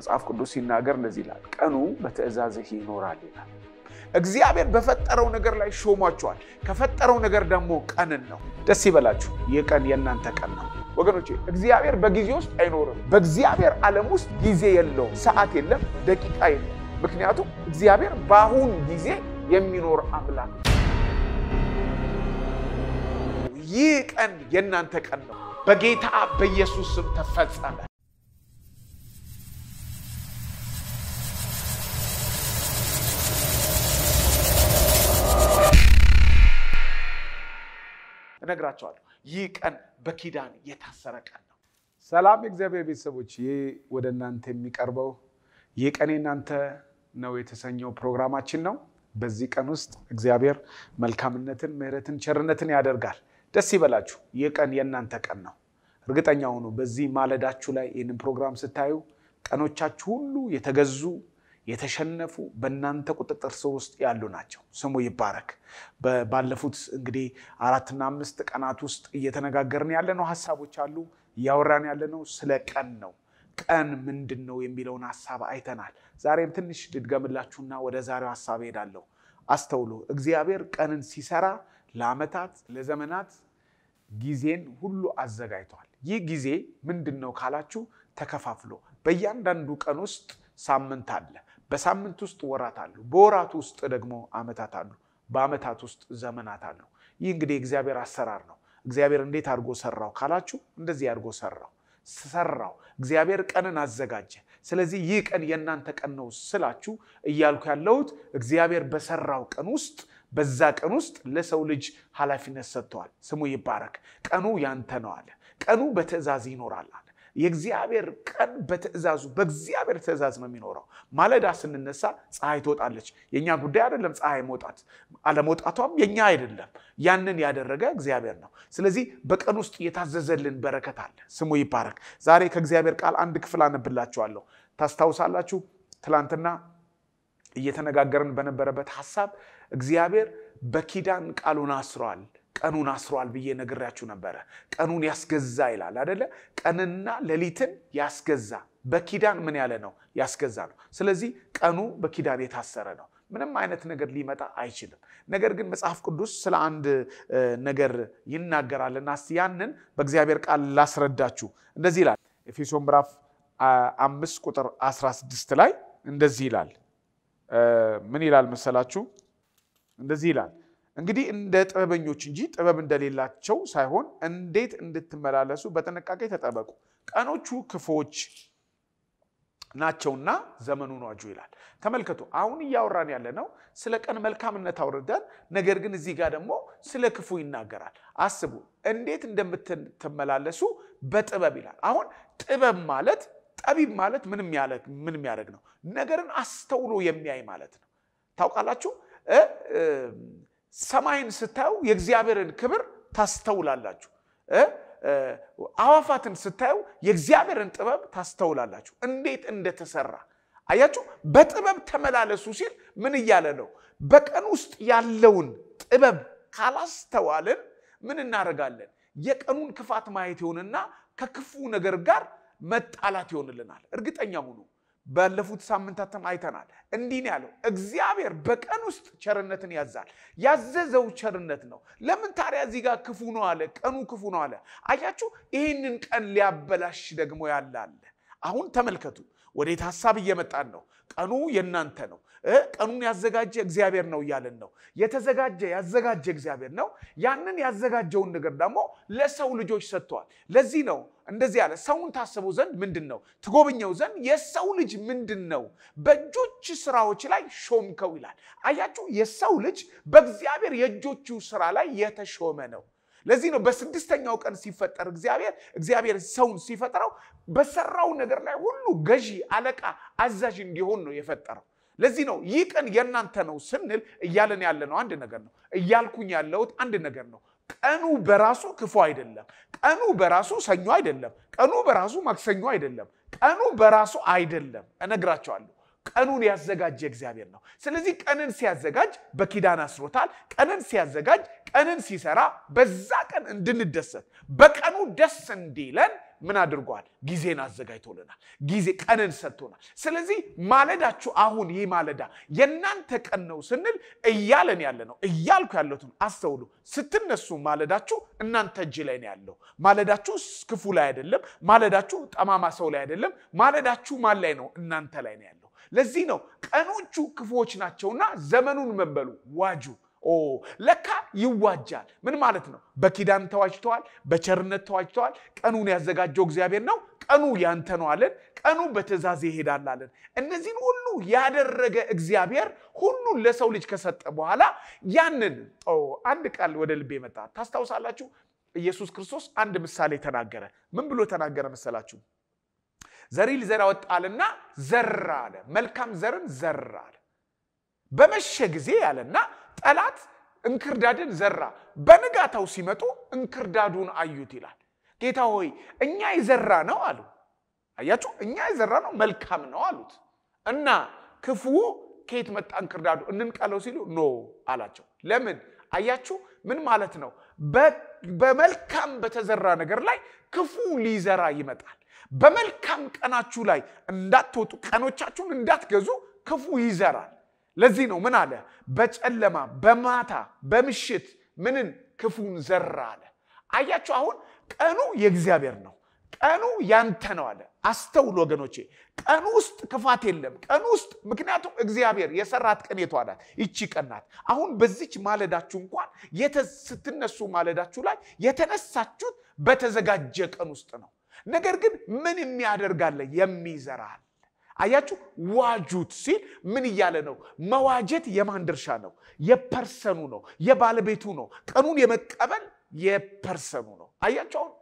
መጽሐፍ ቅዱስ ሲናገር እንደዚህ ይላል፣ ቀኑ በትእዛዝህ ይኖራል ይላል። እግዚአብሔር በፈጠረው ነገር ላይ ሾሟቸዋል። ከፈጠረው ነገር ደግሞ ቀንን ነው። ደስ ይበላችሁ፣ ይህ ቀን የእናንተ ቀን ነው ወገኖቼ። እግዚአብሔር በጊዜ ውስጥ አይኖርም። በእግዚአብሔር ዓለም ውስጥ ጊዜ የለውም፣ ሰዓት የለም፣ ደቂቃ የለም። ምክንያቱም እግዚአብሔር በአሁን ጊዜ የሚኖር አምላክ። ይህ ቀን የእናንተ ቀን ነው። በጌታ በኢየሱስ ስም ተፈጸመ። እነግራቸዋለሁ። ይህ ቀን በኪዳን የታሰረ ቀን ነው። ሰላም የእግዚአብሔር ቤተሰቦች፣ ይህ ወደ እናንተ የሚቀርበው ይህ ቀን የእናንተ ነው የተሰኘው ፕሮግራማችን ነው። በዚህ ቀን ውስጥ እግዚአብሔር መልካምነትን፣ ምሕረትን፣ ቸርነትን ያደርጋል። ደስ ይበላችሁ። ይህ ቀን የእናንተ ቀን ነው። እርግጠኛ ሁኑ። በዚህ ማለዳችሁ ላይ ይህንን ፕሮግራም ስታዩ ቀኖቻችሁ ሁሉ የተገዙ የተሸነፉ በእናንተ ቁጥጥር ስር ውስጥ ያሉ ናቸው። ስሙ ይባረክ። ባለፉት እንግዲህ አራትና አምስት ቀናት ውስጥ እየተነጋገርን ያለነው ሀሳቦች አሉ። እያወራን ያለነው ስለ ቀን ነው። ቀን ምንድን ነው የሚለውን ሀሳብ አይተናል። ዛሬም ትንሽ ልድገምላችሁና ወደ ዛሬው ሀሳብ ሄዳለሁ። አስተውሎ እግዚአብሔር ቀንን ሲሰራ ለአመታት ለዘመናት ጊዜን ሁሉ አዘጋጅቷል። ይህ ጊዜ ምንድን ነው ካላችሁ ተከፋፍሎ በእያንዳንዱ ቀን ውስጥ ሳምንት አለ፣ በሳምንት ውስጥ ወራት አሉ። በወራት ውስጥ ደግሞ ዓመታት አሉ። በዓመታት ውስጥ ዘመናት አሉ። ይህ እንግዲህ የእግዚአብሔር አሰራር ነው። እግዚአብሔር እንዴት አድርጎ ሰራው ካላችሁ እንደዚህ አድርጎ ሰራው ሰራው። እግዚአብሔር ቀንን አዘጋጀ። ስለዚህ ይህ ቀን የእናንተ ቀን ነው ስላችሁ እያልኩ ያለሁት እግዚአብሔር በሰራው ቀን ውስጥ በዛ ቀን ውስጥ ለሰው ልጅ ኃላፊነት ሰጥተዋል። ስሙ ይባረክ። ቀኑ ያንተ ነው አለ። ቀኑ በትእዛዝ ይኖራል አለ። የእግዚአብሔር ቀን በትእዛዙ በእግዚአብሔር ትእዛዝ ነው የሚኖረው። ማለዳ ስንነሳ ፀሐይ ትወጣለች። የእኛ ጉዳይ አይደለም። ፀሐይ መውጣት አለመውጣቷም የኛ አይደለም። ያንን ያደረገ እግዚአብሔር ነው። ስለዚህ በቀን ውስጥ የታዘዘልን በረከት አለ። ስሙ ይባረክ። ዛሬ ከእግዚአብሔር ቃል አንድ ክፍል አነብላችኋለሁ። ታስታውሳላችሁ፣ ትላንትና እየተነጋገርን በነበረበት ሀሳብ እግዚአብሔር በኪዳን ቃሉን አስሯል ቀኑን አስሯል ብዬ ነግሬያችሁ ነበረ። ቀኑን ያስገዛ ይላል አደለ? ቀንና ሌሊትን ያስገዛ በኪዳን ምን ያለ ነው? ያስገዛ ነው። ስለዚህ ቀኑ በኪዳን የታሰረ ነው። ምንም አይነት ነገር ሊመጣ አይችልም። ነገር ግን መጽሐፍ ቅዱስ ስለ አንድ ነገር ይናገራልና እስቲ ያንን በእግዚአብሔር ቃል ላስረዳችሁ። እንደዚህ ይላል ኤፌሶን ምዕራፍ አምስት ቁጥር 16 ላይ እንደዚህ ይላል። ምን ይላል መሰላችሁ? እንደዚህ ይላል እንግዲህ እንደ ጥበበኞች እንጂ ጥበብ እንደሌላቸው ሳይሆን እንዴት እንድትመላለሱ በጥንቃቄ ተጠበቁ፣ ቀኖቹ ክፉዎች ናቸውና ዘመኑን ኗጁ ይላል። ተመልከቱ፣ አሁን እያወራን ያለ ነው ስለ ቀን መልካምነት አውርደን፣ ነገር ግን እዚህ ጋር ደግሞ ስለ ክፉ ይናገራል። አስቡ እንዴት እንደምትመላለሱ በጥበብ ይላል። አሁን ጥበብ ማለት ጠቢብ ማለት ምን የሚያደርግ ነው? ነገርን አስተውሎ የሚያይ ማለት ነው። ታውቃላችሁ ሰማይን ስታዩ የእግዚአብሔርን ክብር ታስተውላላችሁ። አዋፋትን ስታዩ የእግዚአብሔርን ጥበብ ታስተውላላችሁ፣ እንዴት እንደተሰራ አያችሁ። በጥበብ ተመላለሱ ሲል ምን እያለ ነው? በቀን ውስጥ ያለውን ጥበብ ካላስተዋልን ምን እናደርጋለን? የቀኑን ክፋት ማየት ይሆንና ከክፉ ነገር ጋር መጣላት ይሆንልናል። እርግጠኛ ሁኑ። ባለፉት ሳምንታትም አይተናል። እንዲህ ነው ያለው፣ እግዚአብሔር በቀን ውስጥ ቸርነትን ያዛል። ያዘዘው ቸርነት ነው። ለምን ታዲያ እዚህ ጋር ክፉ ነው አለ? ቀኑ ክፉ ነው አለ። አያችሁ፣ ይህንን ቀን ሊያበላሽ ደግሞ ያለ አለ። አሁን ተመልከቱ፣ ወዴት ሀሳብ እየመጣን ነው? ቀኑ የእናንተ ነው። ቀኑን ያዘጋጀ እግዚአብሔር ነው እያለን ነው። የተዘጋጀ ያዘጋጀ እግዚአብሔር ነው። ያንን ያዘጋጀውን ነገር ደግሞ ለሰው ልጆች ሰጥተዋል። ለዚህ ነው እንደዚህ ያለ ሰውን ታስበው ዘንድ ምንድን ነው ትጎብኘው ዘንድ የሰው ልጅ ምንድን ነው በእጆች ስራዎች ላይ ሾምከው ይላል። አያችሁ፣ የሰው ልጅ በእግዚአብሔር የእጆቹ ስራ ላይ የተሾመ ነው። ለዚህ ነው በስድስተኛው ቀን ሲፈጠር እግዚአብሔር እግዚአብሔር ሰውን ሲፈጥረው በሰራው ነገር ላይ ሁሉ ገዢ፣ አለቃ፣ አዛዥ እንዲሆን ነው የፈጠረው። ለዚህ ነው ይህ ቀን የእናንተ ነው ስንል እያለን ያለ ነው አንድ ነገር ነው። እያልኩኝ ያለሁት አንድ ነገር ነው። ቀኑ በራሱ ክፉ አይደለም። ቀኑ በራሱ ሰኞ አይደለም። ቀኑ በራሱ ማክሰኞ አይደለም። ቀኑ በራሱ አይደለም። እነግራቸዋለሁ ቀኑን ያዘጋጀ እግዚአብሔር ነው። ስለዚህ ቀንን ሲያዘጋጅ በኪዳን አስሮታል። ቀንን ሲያዘጋጅ፣ ቀንን ሲሰራ በዛ ቀን እንድንደሰት በቀኑ ደስ እንዲለን ምን አድርጓል? ጊዜን አዘጋጅቶልናል። ጊዜ ቀንን ሰጥቶናል። ስለዚህ ማለዳችሁ አሁን ይህ ማለዳ የእናንተ ቀን ነው ስንል እያለን ያለ ነው እያልኩ ያለትን አስተውሉ። ስትነሱ ማለዳችሁ እናንተ እጅ ላይ ነው ያለው። ማለዳችሁ ክፉ ላይ አይደለም። ማለዳችሁ ጠማማ ሰው ላይ አይደለም። ማለዳችሁ ማን ላይ ነው? እናንተ ላይ ነው ያለው። ለዚህ ነው ቀኖቹ ክፉዎች ናቸውና ዘመኑን መበሉ ዋጁ ኦ ለካ ይዋጃል። ምን ማለት ነው? በኪዳን ተዋጅተዋል፣ በቸርነት ተዋጅተዋል። ቀኑን ያዘጋጀው እግዚአብሔር ነው። ቀኑ ያንተ ነው አለን። ቀኑ በትእዛዝ ይሄዳል አለን። እነዚህን ሁሉ ያደረገ እግዚአብሔር ሁሉን ለሰው ልጅ ከሰጠ በኋላ ያንን አንድ ቃል ወደ ልቤ መጣ። ታስታውሳላችሁ? ኢየሱስ ክርስቶስ አንድ ምሳሌ ተናገረ። ምን ብሎ ተናገረ መሰላችሁ? ዘሪ ሊዘራ ወጣ አለና ዘራ አለ። መልካም ዘርን ዘራ አለ። በመሸ ጊዜ አለና ጠላት እንክርዳድን ዘራ፣ በንጋታው ሲመጡ እንክርዳዱን አዩት ይላል። ጌታ ሆይ እኛ የዘራ ነው አሉ። አያችሁ፣ እኛ የዘራ ነው መልካም ነው አሉት። እና ክፉ ከየት መጣ እንክርዳዱ እንንቀለው ሲሉ ኖ አላቸው። ለምን አያችሁ፣ ምን ማለት ነው? በመልካም በተዘራ ነገር ላይ ክፉ ሊዘራ ይመጣል። በመልካም ቀናችሁ ላይ እንዳትወጡ፣ ቀኖቻችሁን እንዳትገዙ ክፉ ይዘራል። ለዚህ ነው ምን አለ? በጨለማ በማታ በምሽት ምንን ክፉን ዘራ አለ። አያችሁ አሁን ቀኑ የእግዚአብሔር ነው። ቀኑ ያንተ ነው አለ። አስተውል ወገኖቼ፣ ቀኑ ውስጥ ክፋት የለም። ቀኑ ውስጥ ምክንያቱም እግዚአብሔር የሰራት ቀን የተዋላት ይቺ ቀናት። አሁን በዚች ማለዳችሁ እንኳን ስትነሱ ማለዳችሁ ላይ የተነሳችሁት በተዘጋጀ ቀን ውስጥ ነው። ነገር ግን ምን የሚያደርጋለ? የሚዘራል አያችሁ፣ ዋጁት ሲል ምን እያለ ነው? መዋጀት የማን ድርሻ ነው? የፐርሰኑ ነው፣ የባለቤቱ ነው። ቀኑን የመቀበል የፐርሰኑ ነው። አያችሁ አሁን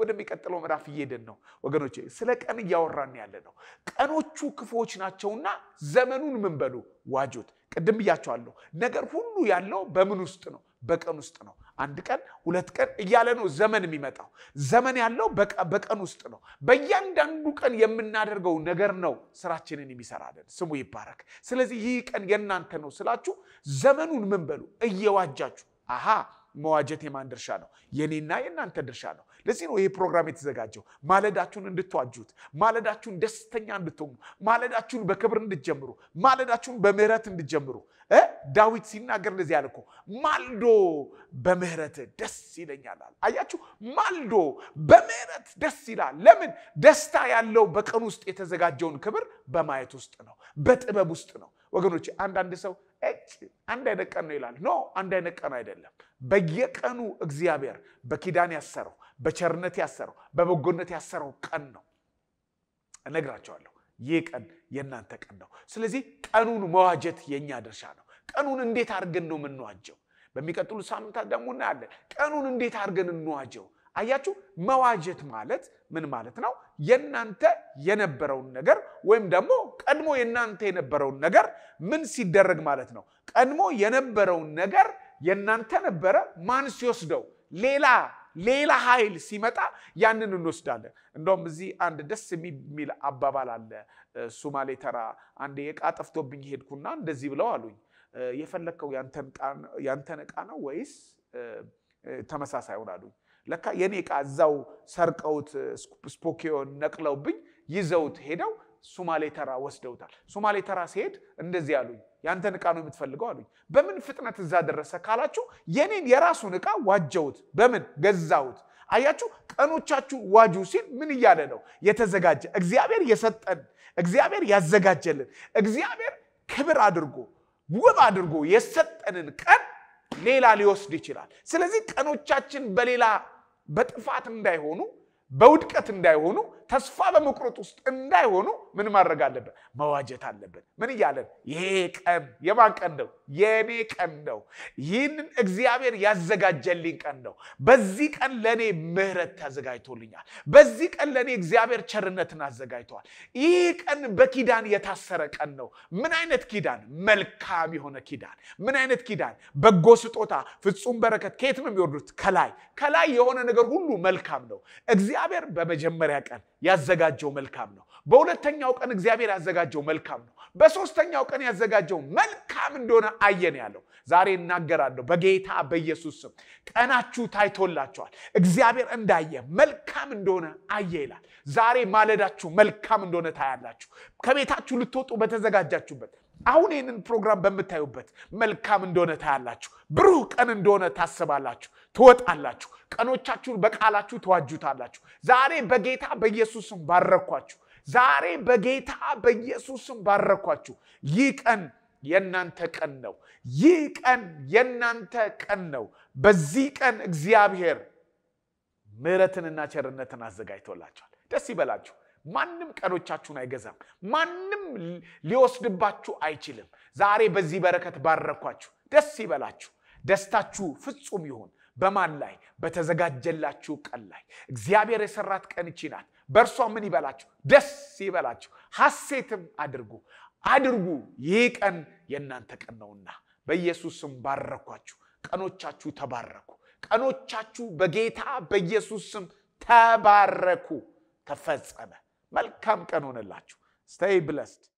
ወደሚቀጥለው ምዕራፍ እየሄድን ነው ወገኖች። ስለ ቀን እያወራን ያለ ነው። ቀኖቹ ክፉዎች ናቸውና ዘመኑን ምን በሉ ዋጁት። ቅድም ብያቸዋለሁ። ነገር ሁሉ ያለው በምን ውስጥ ነው? በቀን ውስጥ ነው። አንድ ቀን ሁለት ቀን እያለ ነው ዘመን የሚመጣው። ዘመን ያለው በቀን ውስጥ ነው። በእያንዳንዱ ቀን የምናደርገው ነገር ነው ስራችንን የሚሰራልን። ስሙ ይባረክ። ስለዚህ ይህ ቀን የእናንተ ነው ስላችሁ ዘመኑን ምን በሉ እየዋጃችሁ። አሃ መዋጀት የማን ድርሻ ነው? የኔና የእናንተ ድርሻ ነው። ለዚህ ነው ይህ ፕሮግራም የተዘጋጀው። ማለዳችሁን እንድትዋጁት፣ ማለዳችሁን ደስተኛ እንድትሆኑ፣ ማለዳችሁን በክብር እንድትጀምሩ፣ ማለዳችሁን በምህረት እንድትጀምሩ። ዳዊት ሲናገር እንደዚህ ያለ እኮ ማልዶ በምህረት ደስ ይለኛል አለ። አያችሁ፣ ማልዶ በምህረት ደስ ይላል። ለምን? ደስታ ያለው በቀን ውስጥ የተዘጋጀውን ክብር በማየት ውስጥ ነው፣ በጥበብ ውስጥ ነው። ወገኖች አንዳንድ ሰው እጭ አንድ አይነት ቀን ነው ይላል። ኖ አንድ አይነት ቀን አይደለም። በየቀኑ እግዚአብሔር በኪዳን ያሰረው በቸርነት ያሰረው በበጎነት ያሰረው ቀን ነው። እነግራቸዋለሁ፣ ይህ ቀን የእናንተ ቀን ነው። ስለዚህ ቀኑን መዋጀት የእኛ ድርሻ ነው። ቀኑን እንዴት አድርገን ነው የምንዋጀው? በሚቀጥሉ ሳምንታት ደግሞ እናያለን። ቀኑን እንዴት አድርገን እንዋጀው? አያችሁ፣ መዋጀት ማለት ምን ማለት ነው? የእናንተ የነበረውን ነገር ወይም ደግሞ ቀድሞ የእናንተ የነበረውን ነገር ምን ሲደረግ ማለት ነው? ቀድሞ የነበረውን ነገር የእናንተ ነበረ። ማን ሲወስደው? ሌላ ሌላ ኃይል ሲመጣ ያንን እንወስዳለን። እንደውም እዚህ አንድ ደስ የሚል አባባል አለ። ሱማሌ ተራ አንድ የዕቃ ጠፍቶብኝ ሄድኩና እንደዚህ ብለው አሉኝ፣ የፈለግከው ያንተን ዕቃ ነው ወይስ ተመሳሳዩን አሉኝ። ለካ የኔ ዕቃ እዛው ሰርቀውት ስፖኪዮን ነቅለውብኝ ይዘውት ሄደው ሱማሌ ተራ ወስደውታል። ሱማሌ ተራ ሲሄድ እንደዚህ አሉኝ ያንተን እቃ ነው የምትፈልገው አሉኝ። በምን ፍጥነት እዛ ደረሰ ካላችሁ የኔን የራሱን እቃ ዋጀውት በምን ገዛውት አያችሁ፣ ቀኖቻችሁ ዋጁ ሲል ምን እያለ ነው? የተዘጋጀ እግዚአብሔር የሰጠን እግዚአብሔር ያዘጋጀልን እግዚአብሔር ክብር አድርጎ ውብ አድርጎ የሰጠንን ቀን ሌላ ሊወስድ ይችላል። ስለዚህ ቀኖቻችን በሌላ በጥፋት እንዳይሆኑ፣ በውድቀት እንዳይሆኑ፣ ተስፋ በመቁረጥ ውስጥ እንዳይሆኑ ምን ማድረግ አለብን? መዋጀት አለብን። ምን እያለን? ይሄ ቀን የማን ቀን ነው? የእኔ ቀን ነው። ይህንን እግዚአብሔር ያዘጋጀልኝ ቀን ነው። በዚህ ቀን ለእኔ ምሕረት ተዘጋጅቶልኛል። በዚህ ቀን ለእኔ እግዚአብሔር ቸርነትን አዘጋጅተዋል። ይህ ቀን በኪዳን የታሰረ ቀን ነው። ምን አይነት ኪዳን? መልካም የሆነ ኪዳን። ምን አይነት ኪዳን? በጎ ስጦታ፣ ፍጹም በረከት ከየት ነው የሚወርዱት? ከላይ ከላይ የሆነ ነገር ሁሉ መልካም ነው። እግዚአብሔር በመጀመሪያ ቀን ያዘጋጀው መልካም ነው። በሁለተኛ በሁለተኛው ቀን እግዚአብሔር ያዘጋጀው መልካም ነው፣ በሶስተኛው ቀን ያዘጋጀው መልካም እንደሆነ አየን ያለው ዛሬ እናገራለሁ በጌታ በኢየሱስ ስም ቀናችሁ ታይቶላችኋል። እግዚአብሔር እንዳየ መልካም እንደሆነ አየ ይላል። ዛሬ ማለዳችሁ መልካም እንደሆነ ታያላችሁ። ከቤታችሁ ልትወጡ በተዘጋጃችሁበት አሁን ይህንን ፕሮግራም በምታዩበት መልካም እንደሆነ ታያላችሁ። ብሩህ ቀን እንደሆነ ታስባላችሁ፣ ትወጣላችሁ። ቀኖቻችሁን በቃላችሁ ተዋጁታላችሁ። ዛሬ በጌታ በኢየሱስም ባረኳችሁ። ዛሬ በጌታ በኢየሱስም ባረኳችሁ። ይህ ቀን የእናንተ ቀን ነው። ይህ ቀን የእናንተ ቀን ነው። በዚህ ቀን እግዚአብሔር ምሕረትንና ቸርነትን አዘጋጅቶላቸዋል። ደስ ይበላችሁ። ማንም ቀኖቻችሁን አይገዛም። ማንም ሊወስድባችሁ አይችልም። ዛሬ በዚህ በረከት ባረኳችሁ። ደስ ይበላችሁ። ደስታችሁ ፍጹም ይሁን። በማን ላይ? በተዘጋጀላችሁ ቀን ላይ። እግዚአብሔር የሰራት ቀን ይቺ ናት። በእርሷ ምን ይበላችሁ? ደስ ይበላችሁ፣ ሐሴትም አድርጉ አድርጉ፣ ይህ ቀን የእናንተ ቀን ነውና። በኢየሱስም ባረኳችሁ። ቀኖቻችሁ ተባረኩ። ቀኖቻችሁ በጌታ በኢየሱስ ስም ተባረኩ። ተፈጸመ። መልካም ቀን ሆነላችሁ። ስተይ ብለስድ